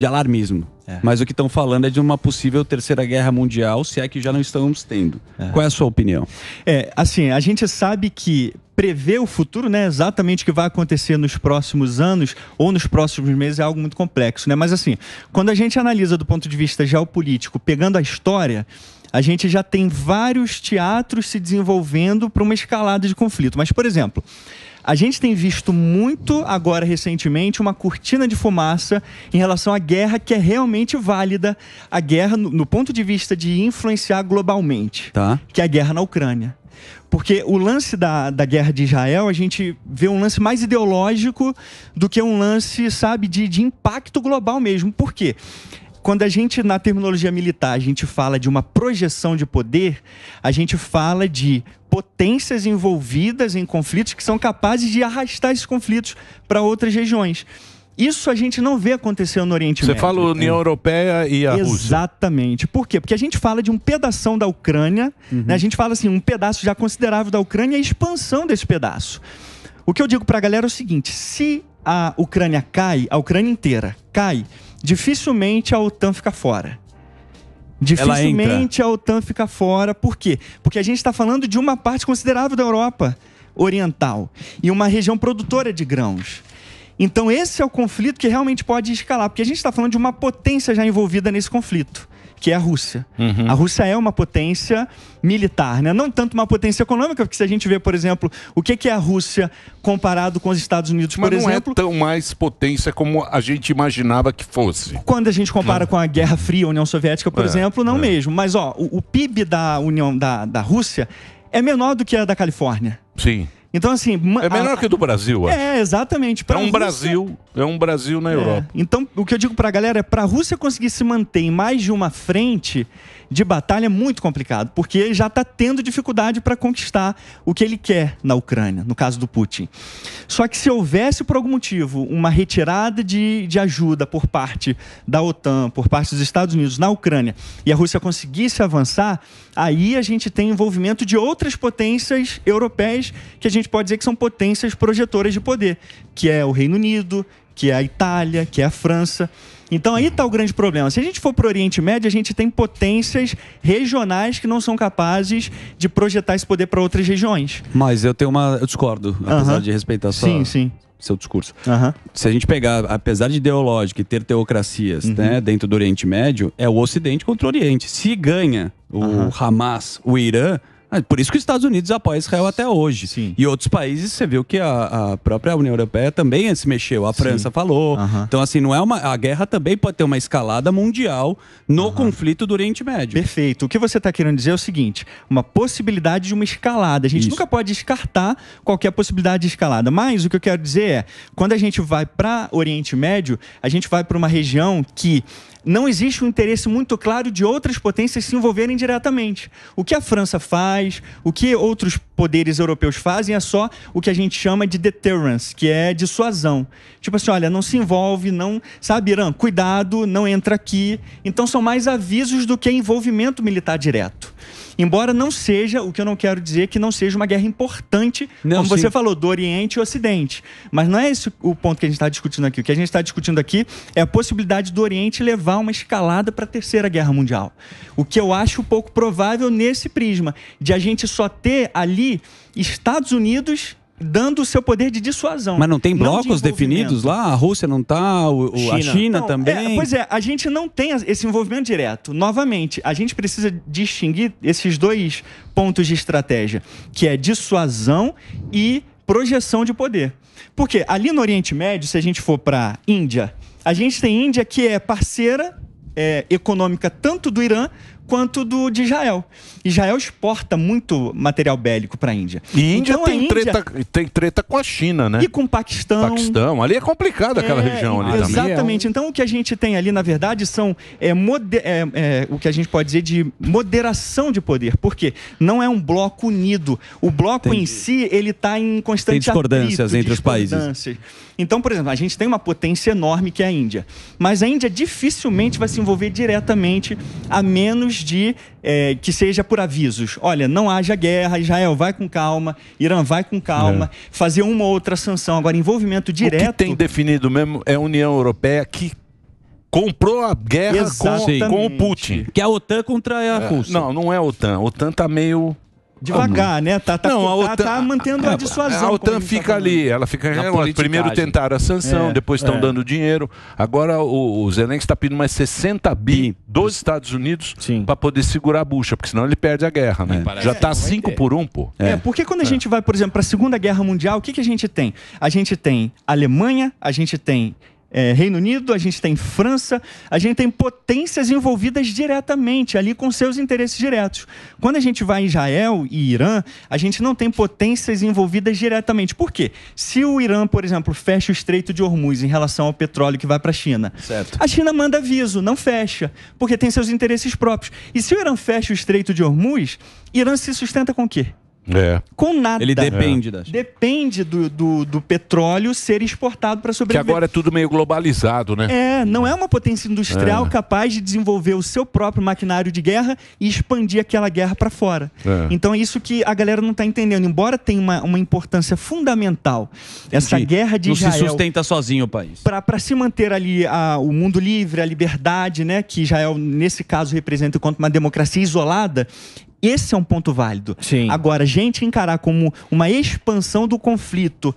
de alarmismo. É. Mas o que estão falando é de uma possível terceira guerra mundial, se é que já não estamos tendo. É. Qual é a sua opinião? É, assim, a gente sabe que prever o futuro, né, exatamente o que vai acontecer nos próximos anos ou nos próximos meses é algo muito complexo, né? Mas assim, quando a gente analisa do ponto de vista geopolítico, pegando a história, a gente já tem vários teatros se desenvolvendo para uma escalada de conflito. Mas, por exemplo, a gente tem visto muito agora recentemente uma cortina de fumaça em relação à guerra que é realmente válida, a guerra no, no ponto de vista de influenciar globalmente, tá. que é a guerra na Ucrânia. Porque o lance da, da guerra de Israel, a gente vê um lance mais ideológico do que um lance, sabe, de, de impacto global mesmo. Por quê? Quando a gente, na terminologia militar, a gente fala de uma projeção de poder, a gente fala de potências envolvidas em conflitos que são capazes de arrastar esses conflitos para outras regiões. Isso a gente não vê acontecer no Oriente Você Médio. Você fala é. União Europeia e a Exatamente. Rússia. Exatamente. Por quê? Porque a gente fala de um pedaço da Ucrânia, uhum. né? a gente fala assim, um pedaço já considerável da Ucrânia e a expansão desse pedaço. O que eu digo para a galera é o seguinte: se a Ucrânia cai, a Ucrânia inteira cai, dificilmente a OTAN fica fora. Dificilmente a OTAN fica fora. Por quê? Porque a gente está falando de uma parte considerável da Europa Oriental e uma região produtora de grãos. Então, esse é o conflito que realmente pode escalar, porque a gente está falando de uma potência já envolvida nesse conflito que é a Rússia. Uhum. A Rússia é uma potência militar, né? não tanto uma potência econômica, porque se a gente vê, por exemplo, o que é a Rússia comparado com os Estados Unidos, Mas por não exemplo. não é tão mais potência como a gente imaginava que fosse. Quando a gente compara não. com a Guerra Fria, a União Soviética, por é, exemplo, não é. mesmo. Mas ó, o, o PIB da União da, da Rússia é menor do que a da Califórnia. Sim. Então, assim. É melhor a, que do Brasil, é, acho. É, exatamente. Pra é um Rússia, Brasil. É um Brasil na é. Europa. Então, o que eu digo pra galera é: pra Rússia conseguir se manter em mais de uma frente, de batalha é muito complicado, porque ele já está tendo dificuldade para conquistar o que ele quer na Ucrânia, no caso do Putin. Só que se houvesse, por algum motivo, uma retirada de, de ajuda por parte da OTAN, por parte dos Estados Unidos na Ucrânia, e a Rússia conseguisse avançar, aí a gente tem envolvimento de outras potências europeias que a gente pode dizer que são potências projetoras de poder, que é o Reino Unido, que é a Itália, que é a França. Então aí está o grande problema. Se a gente for para o Oriente Médio, a gente tem potências regionais que não são capazes de projetar esse poder para outras regiões. Mas eu tenho uma. Eu discordo, apesar uh -huh. de respeitar sua, sim, sim. seu discurso. Se a gente pegar, apesar de ideológico e ter teocracias uhum. né, dentro do Oriente Médio, é o Ocidente contra o Oriente. Se ganha o Hamas, o Irã ah, por isso que os Estados Unidos apoiam Israel até hoje. Sim. E outros países, você viu que a, a própria União Europeia também se mexeu. A França Sim. falou. Então, assim, não é uma. A guerra também pode ter uma escalada mundial no conflito do Oriente Médio. Perfeito. O que você está querendo dizer é o seguinte: uma possibilidade de uma escalada. A gente isso. nunca pode descartar qualquer possibilidade de escalada. Mas o que eu quero dizer é: quando a gente vai para Oriente Médio, a gente vai para uma região que não existe um interesse muito claro de outras potências se envolverem diretamente. O que a França faz? faz. O que outros poderes europeus fazem é só o que a gente chama de deterrence, que é dissuasão. Tipo assim, olha, não se envolve, não. Sabe, Irã, cuidado, não entra aqui. Então são mais avisos do que envolvimento militar direto. Embora não seja, o que eu não quero dizer, é que não seja uma guerra importante, não, como sim. você falou, do Oriente e Ocidente. Mas não é esse o ponto que a gente está discutindo aqui. O que a gente está discutindo aqui é a possibilidade do Oriente levar uma escalada para a Terceira Guerra Mundial. O que eu acho pouco provável nesse prisma, de a gente só ter ali Estados Unidos dando o seu poder de dissuasão. Mas não tem blocos não de definidos lá? A Rússia não está, a China é, também? É, pois é, a gente não tem esse envolvimento direto. Novamente, a gente precisa distinguir esses dois pontos de estratégia, que é dissuasão e projeção de poder. Porque ali no Oriente Médio, se a gente for para Índia, a gente tem Índia que é parceira é, econômica tanto do Irã quanto do de Israel. Israel exporta muito material bélico para a Índia. E Índia, então, tem, a Índia... Treta, tem treta com a China, né? E com o Paquistão. Paquistão. Ali é complicada é, aquela é, região ali exatamente. também. Exatamente. Então o que a gente tem ali, na verdade, são é, moder... é, é, o que a gente pode dizer de moderação de poder. Porque não é um bloco unido. O bloco Entendi. em si, ele está em constante Tem discordâncias atrito, entre discordâncias. os países. Então, por exemplo, a gente tem uma potência enorme que é a Índia. Mas a Índia dificilmente vai se envolver diretamente, a menos de é, que seja por avisos. Olha, não haja guerra, Israel vai com calma, Irã vai com calma, é. fazer uma ou outra sanção. Agora, envolvimento direto. O que tem definido mesmo é a União Europeia que comprou a guerra com, com, o Putin. Que é a OTAN contra a é. Rússia. Não, não é a OTAN. A OTAN está meio Devagar, ah, né? Tá, tá, não, tá, a OTAN, tá mantendo a, dissuasão. A OTAN tá fica tá ali, ela fica Primeiro tentaram a sanção, é, depois estão é. dando dinheiro. Agora o, o Zelensky está pedindo mais 60 bi dos Estados Unidos para poder segurar a bucha, porque senão ele perde a guerra, né? É, Já está 5 por 1, um, pô. É, porque quando a é. gente vai, por exemplo, para a Segunda Guerra Mundial, o que, que a gente tem? A gente tem Alemanha, a gente tem é, Reino Unido, a gente tem França, a gente tem potências envolvidas diretamente ali com seus interesses diretos. Quando a gente vai a Israel e Irã, a gente não tem potências envolvidas diretamente. Por quê? Se o Irã, por exemplo, fecha o Estreito de Hormuz em relação ao petróleo que vai para a China, certo. a China manda aviso, não fecha, porque tem seus interesses próprios. E se o Irã fecha o Estreito de Hormuz, Irã se sustenta com o quê? É. Com nada. Ele depende é. das... Depende do, do, do, petróleo ser exportado para sobreviver. Que agora é tudo meio globalizado, né? É, não é uma potência industrial é. capaz de desenvolver o seu próprio maquinário de guerra e expandir aquela guerra para fora. É. Então é isso que a galera não está entendendo. Embora tenha uma, uma importância fundamental essa guerra de não Israel... Não se sustenta sozinho o país. Para se manter ali a, o mundo livre, a liberdade, né? Que Israel, nesse caso, representa enquanto uma democracia isolada, esse é um ponto válido. Sim. Agora, gente encarar como uma expansão do conflito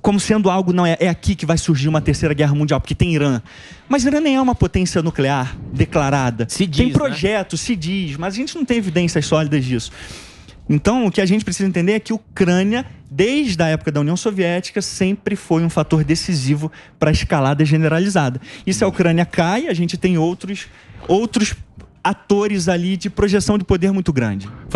como sendo algo, não, é, é aqui que vai surgir uma terceira guerra mundial, porque tem Irã. Mas Irã nem é uma potência nuclear declarada. Se diz, tem né? projetos, né? se diz, mas a gente não tem evidências sólidas disso. Então, o que a gente precisa entender é que a Ucrânia, desde a época da União Soviética, sempre foi um fator decisivo para a escalada generalizada. E se a hum. Ucrânia cai, a gente tem outros, outros atores ali de projeção de poder muito grande.